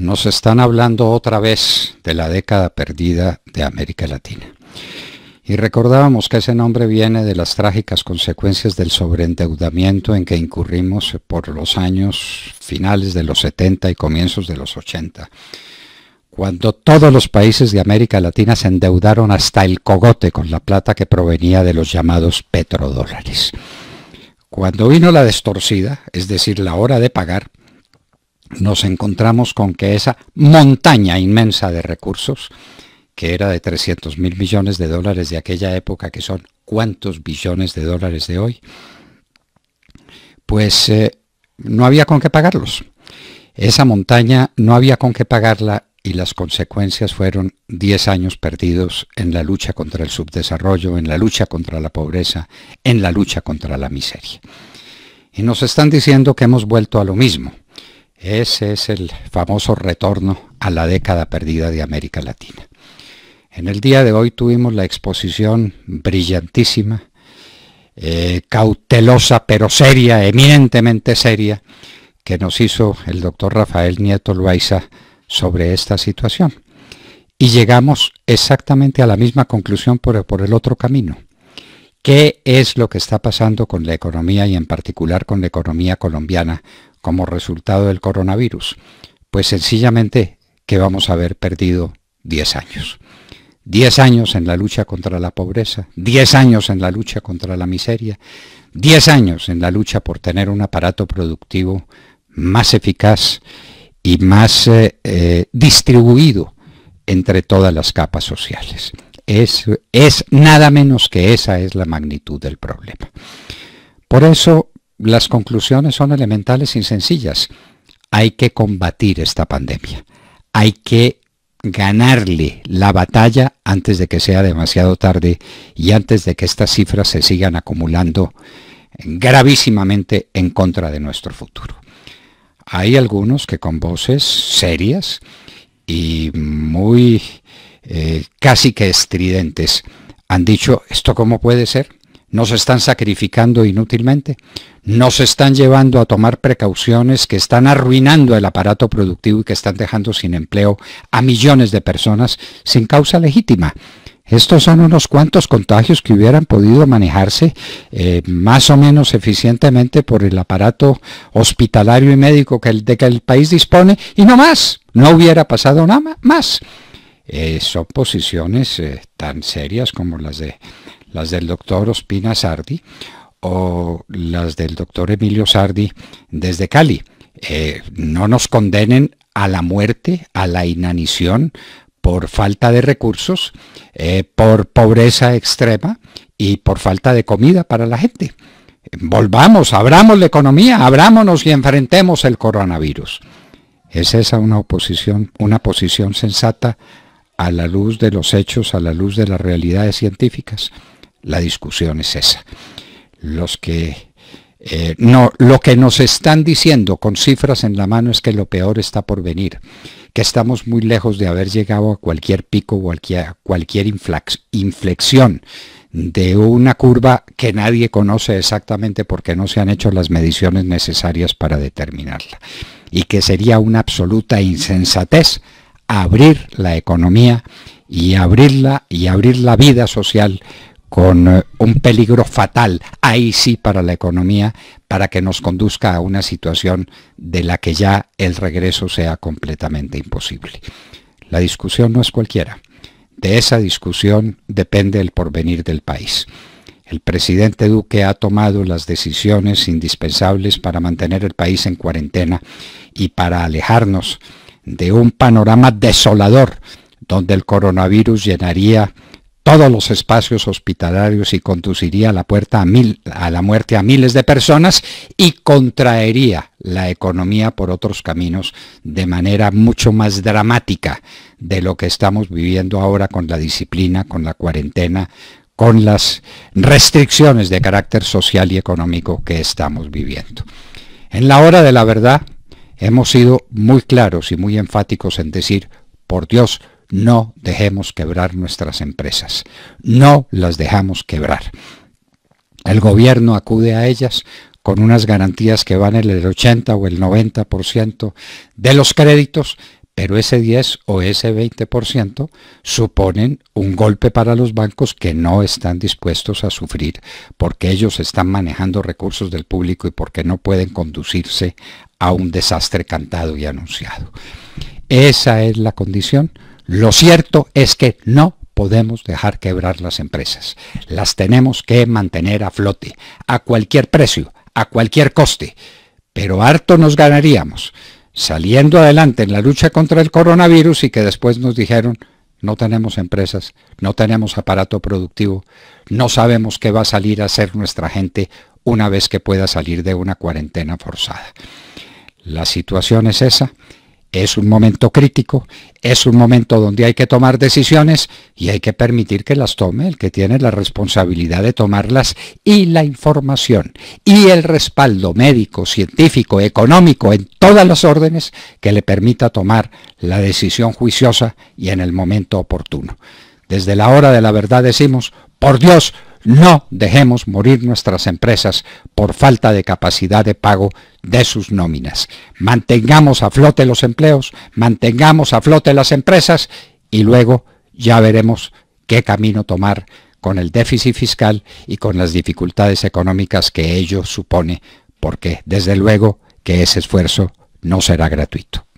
Nos están hablando otra vez de la década perdida de América Latina. Y recordábamos que ese nombre viene de las trágicas consecuencias del sobreendeudamiento en que incurrimos por los años finales de los 70 y comienzos de los 80, cuando todos los países de América Latina se endeudaron hasta el cogote con la plata que provenía de los llamados petrodólares. Cuando vino la destorcida, es decir, la hora de pagar, nos encontramos con que esa montaña inmensa de recursos, que era de 300 mil millones de dólares de aquella época, que son cuántos billones de dólares de hoy, pues eh, no había con qué pagarlos. Esa montaña no había con qué pagarla y las consecuencias fueron 10 años perdidos en la lucha contra el subdesarrollo, en la lucha contra la pobreza, en la lucha contra la miseria. Y nos están diciendo que hemos vuelto a lo mismo. Ese es el famoso retorno a la década perdida de América Latina. En el día de hoy tuvimos la exposición brillantísima, eh, cautelosa pero seria, eminentemente seria, que nos hizo el doctor Rafael Nieto Loaiza sobre esta situación. Y llegamos exactamente a la misma conclusión por el otro camino. ¿Qué es lo que está pasando con la economía y en particular con la economía colombiana como resultado del coronavirus? Pues sencillamente que vamos a haber perdido 10 años. 10 años en la lucha contra la pobreza, 10 años en la lucha contra la miseria, 10 años en la lucha por tener un aparato productivo más eficaz y más eh, eh, distribuido entre todas las capas sociales. Es, es nada menos que esa es la magnitud del problema. Por eso las conclusiones son elementales y sencillas. Hay que combatir esta pandemia. Hay que ganarle la batalla antes de que sea demasiado tarde y antes de que estas cifras se sigan acumulando gravísimamente en contra de nuestro futuro. Hay algunos que con voces serias y muy eh, casi que estridentes han dicho, ¿esto cómo puede ser? ¿No se están sacrificando inútilmente? ¿No se están llevando a tomar precauciones que están arruinando el aparato productivo y que están dejando sin empleo a millones de personas sin causa legítima? Estos son unos cuantos contagios que hubieran podido manejarse eh, más o menos eficientemente por el aparato hospitalario y médico que el, de que el país dispone y no más, no hubiera pasado nada más. Eh, son posiciones eh, tan serias como las de las del doctor Ospina Sardi o las del doctor Emilio Sardi desde Cali. Eh, no nos condenen a la muerte, a la inanición por falta de recursos, eh, por pobreza extrema y por falta de comida para la gente. Volvamos, abramos la economía, abrámonos y enfrentemos el coronavirus. ¿Es esa una oposición, una posición sensata a la luz de los hechos, a la luz de las realidades científicas? La discusión es esa. Los que eh, no, lo que nos están diciendo con cifras en la mano es que lo peor está por venir, que estamos muy lejos de haber llegado a cualquier pico o cualquier inflexión de una curva que nadie conoce exactamente porque no se han hecho las mediciones necesarias para determinarla y que sería una absoluta insensatez abrir la economía y abrirla y abrir la vida social con eh, un peligro fatal, ahí sí para la economía, para que nos conduzca a una situación de la que ya el regreso sea completamente imposible. La discusión no es cualquiera. De esa discusión depende el porvenir del país. El presidente Duque ha tomado las decisiones indispensables para mantener el país en cuarentena y para alejarnos de un panorama desolador donde el coronavirus llenaría todos los espacios hospitalarios y conduciría la puerta a, mil, a la muerte a miles de personas y contraería la economía por otros caminos de manera mucho más dramática de lo que estamos viviendo ahora con la disciplina, con la cuarentena, con las restricciones de carácter social y económico que estamos viviendo. En la hora de la verdad hemos sido muy claros y muy enfáticos en decir, por Dios, no dejemos quebrar nuestras empresas. No las dejamos quebrar. El gobierno acude a ellas con unas garantías que van en el 80 o el 90% de los créditos, pero ese 10 o ese 20% suponen un golpe para los bancos que no están dispuestos a sufrir porque ellos están manejando recursos del público y porque no pueden conducirse a un desastre cantado y anunciado. Esa es la condición lo cierto es que no podemos dejar quebrar las empresas. Las tenemos que mantener a flote, a cualquier precio, a cualquier coste. Pero harto nos ganaríamos saliendo adelante en la lucha contra el coronavirus y que después nos dijeron, no tenemos empresas, no tenemos aparato productivo, no sabemos qué va a salir a ser nuestra gente una vez que pueda salir de una cuarentena forzada. La situación es esa es un momento crítico, es un momento donde hay que tomar decisiones y hay que permitir que las tome el que tiene la responsabilidad de tomarlas y la información y el respaldo médico, científico, económico en todas las órdenes que le permita tomar la decisión juiciosa y en el momento oportuno. Desde la hora de la verdad decimos, por Dios, no dejemos morir nuestras empresas por falta de capacidad de pago de sus nóminas. Mantengamos a flote los empleos, mantengamos a flote las empresas y luego ya veremos qué camino tomar con el déficit fiscal y con las dificultades económicas que ello supone, porque desde luego que ese esfuerzo no será gratuito.